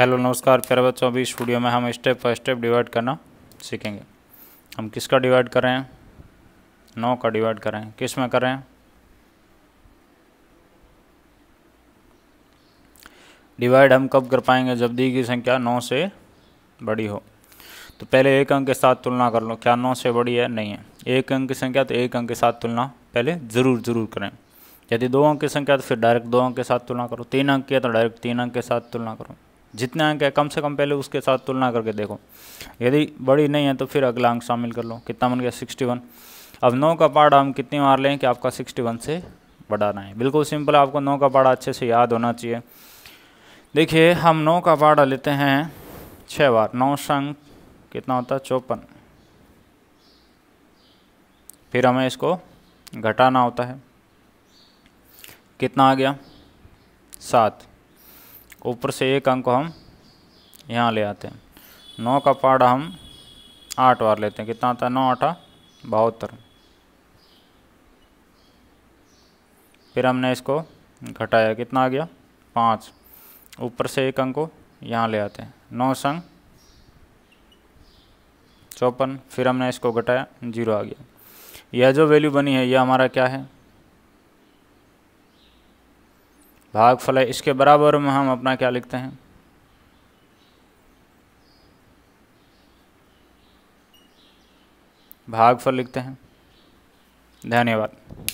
Hello नमस्कार प्यारे बच्चों अभी स्टूडियो में हम स्टेप बाय स्टेप डिवाइड करना सीखेंगे हम किसका डिवाइड कर रहे हैं नौ का डिवाइड कर रहे हैं किस में कर रहे हैं डिवाइड हम कब कर पाएंगे जब दी गई संख्या नौ से बड़ी हो तो पहले एक अंक के साथ तुलना कर लो क्या नौ से बड़ी है नहीं है एक अंक की संख्या तो एक अंक के साथ तुलना पहले ज़रूर ज़रूर करें यदि दो अंक की संख्या तो फिर डायरेक्ट दो अंक के साथ तुलना करो तीन अंक की है तो डायरेक्ट तीन अंक के साथ तुलना करो जितने अंक है कम से कम पहले उसके साथ तुलना करके देखो यदि बड़ी नहीं है तो फिर अगला अंक शामिल कर लो कितना बन गया सिक्सटी वन अब नौ का पाड़ा हम कितनी बार लें कि आपका सिक्सटी वन से बढ़ाना है बिल्कुल सिंपल आपको नौ का पाड़ा अच्छे से याद होना चाहिए देखिए हम नौ का पाड़ा लेते हैं छः बार नौ संग कितना होता है चौपन फिर हमें इसको घटाना होता है कितना आ गया सात ऊपर से एक अंक को हम यहाँ ले आते हैं नौ का पाड़ा हम आठ बार लेते हैं कितना आता है नौ आठा हाँ? बहत्तर फिर हमने इसको घटाया कितना आ गया पाँच ऊपर से एक अंक को यहाँ ले आते हैं नौ संग चौपन फिर हमने इसको घटाया जीरो आ गया यह जो वैल्यू बनी है यह हमारा क्या है भागफल है इसके बराबर में हम अपना क्या लिखते हैं भागफल लिखते हैं धन्यवाद